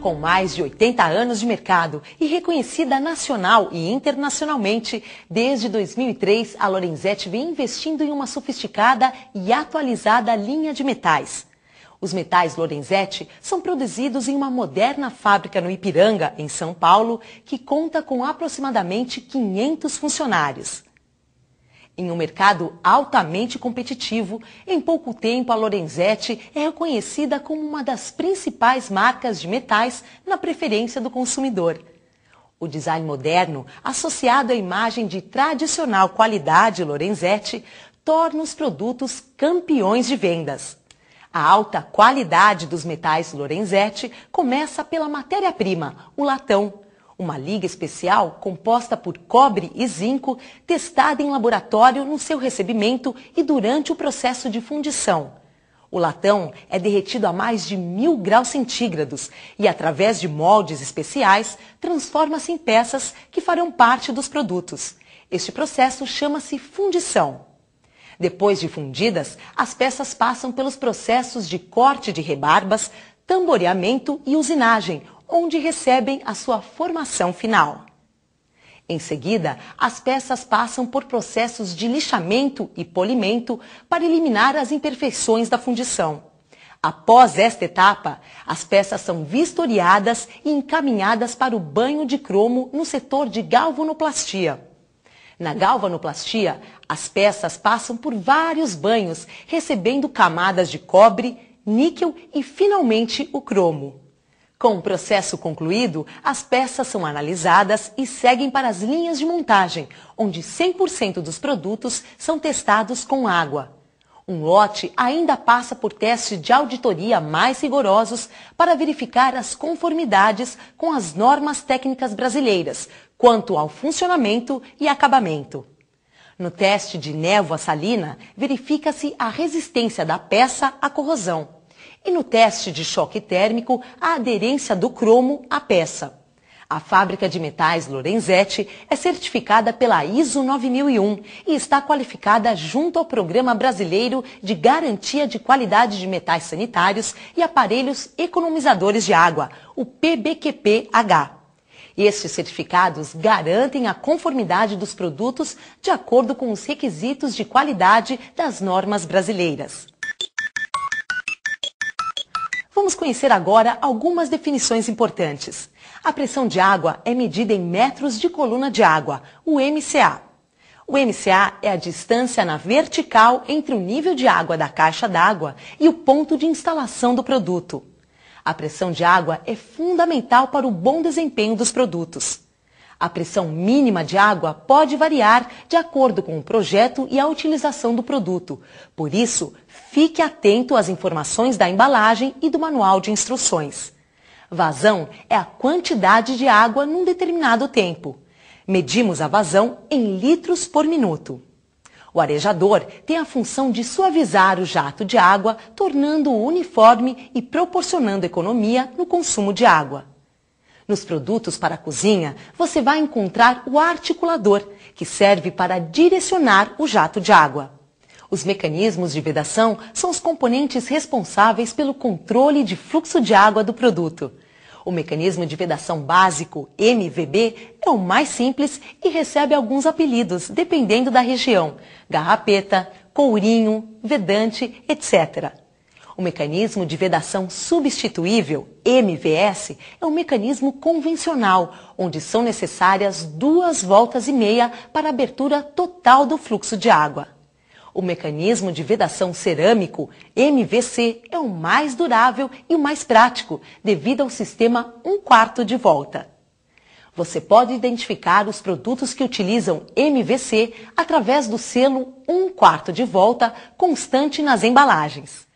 Com mais de 80 anos de mercado e reconhecida nacional e internacionalmente, desde 2003 a Lorenzetti vem investindo em uma sofisticada e atualizada linha de metais. Os metais Lorenzetti são produzidos em uma moderna fábrica no Ipiranga, em São Paulo, que conta com aproximadamente 500 funcionários. Em um mercado altamente competitivo, em pouco tempo a Lorenzetti é reconhecida como uma das principais marcas de metais na preferência do consumidor. O design moderno, associado à imagem de tradicional qualidade Lorenzetti, torna os produtos campeões de vendas. A alta qualidade dos metais Lorenzetti começa pela matéria-prima, o latão uma liga especial composta por cobre e zinco, testada em laboratório no seu recebimento e durante o processo de fundição. O latão é derretido a mais de mil graus centígrados e, através de moldes especiais, transforma-se em peças que farão parte dos produtos. Este processo chama-se fundição. Depois de fundidas, as peças passam pelos processos de corte de rebarbas, tamboreamento e usinagem, onde recebem a sua formação final. Em seguida, as peças passam por processos de lixamento e polimento para eliminar as imperfeições da fundição. Após esta etapa, as peças são vistoriadas e encaminhadas para o banho de cromo no setor de galvanoplastia. Na galvanoplastia, as peças passam por vários banhos, recebendo camadas de cobre, níquel e finalmente o cromo. Com o processo concluído, as peças são analisadas e seguem para as linhas de montagem, onde 100% dos produtos são testados com água. Um lote ainda passa por testes de auditoria mais rigorosos para verificar as conformidades com as normas técnicas brasileiras quanto ao funcionamento e acabamento. No teste de névoa salina, verifica-se a resistência da peça à corrosão. E no teste de choque térmico, a aderência do cromo à peça. A fábrica de metais Lorenzetti é certificada pela ISO 9001 e está qualificada junto ao Programa Brasileiro de Garantia de Qualidade de Metais Sanitários e Aparelhos Economizadores de Água, o PBQPH. Estes certificados garantem a conformidade dos produtos de acordo com os requisitos de qualidade das normas brasileiras conhecer agora algumas definições importantes. A pressão de água é medida em metros de coluna de água, o MCA. O MCA é a distância na vertical entre o nível de água da caixa d'água e o ponto de instalação do produto. A pressão de água é fundamental para o bom desempenho dos produtos. A pressão mínima de água pode variar de acordo com o projeto e a utilização do produto. Por isso, fique atento às informações da embalagem e do manual de instruções. Vazão é a quantidade de água num determinado tempo. Medimos a vazão em litros por minuto. O arejador tem a função de suavizar o jato de água, tornando-o uniforme e proporcionando economia no consumo de água. Nos produtos para a cozinha, você vai encontrar o articulador, que serve para direcionar o jato de água. Os mecanismos de vedação são os componentes responsáveis pelo controle de fluxo de água do produto. O mecanismo de vedação básico, MVB, é o mais simples e recebe alguns apelidos, dependendo da região: garrapeta, courinho, vedante, etc. O mecanismo de vedação substituível, MVS, é um mecanismo convencional, onde são necessárias duas voltas e meia para a abertura total do fluxo de água. O mecanismo de vedação cerâmico, MVC, é o mais durável e o mais prático, devido ao sistema 1 quarto de volta. Você pode identificar os produtos que utilizam MVC através do selo 1 quarto de volta constante nas embalagens.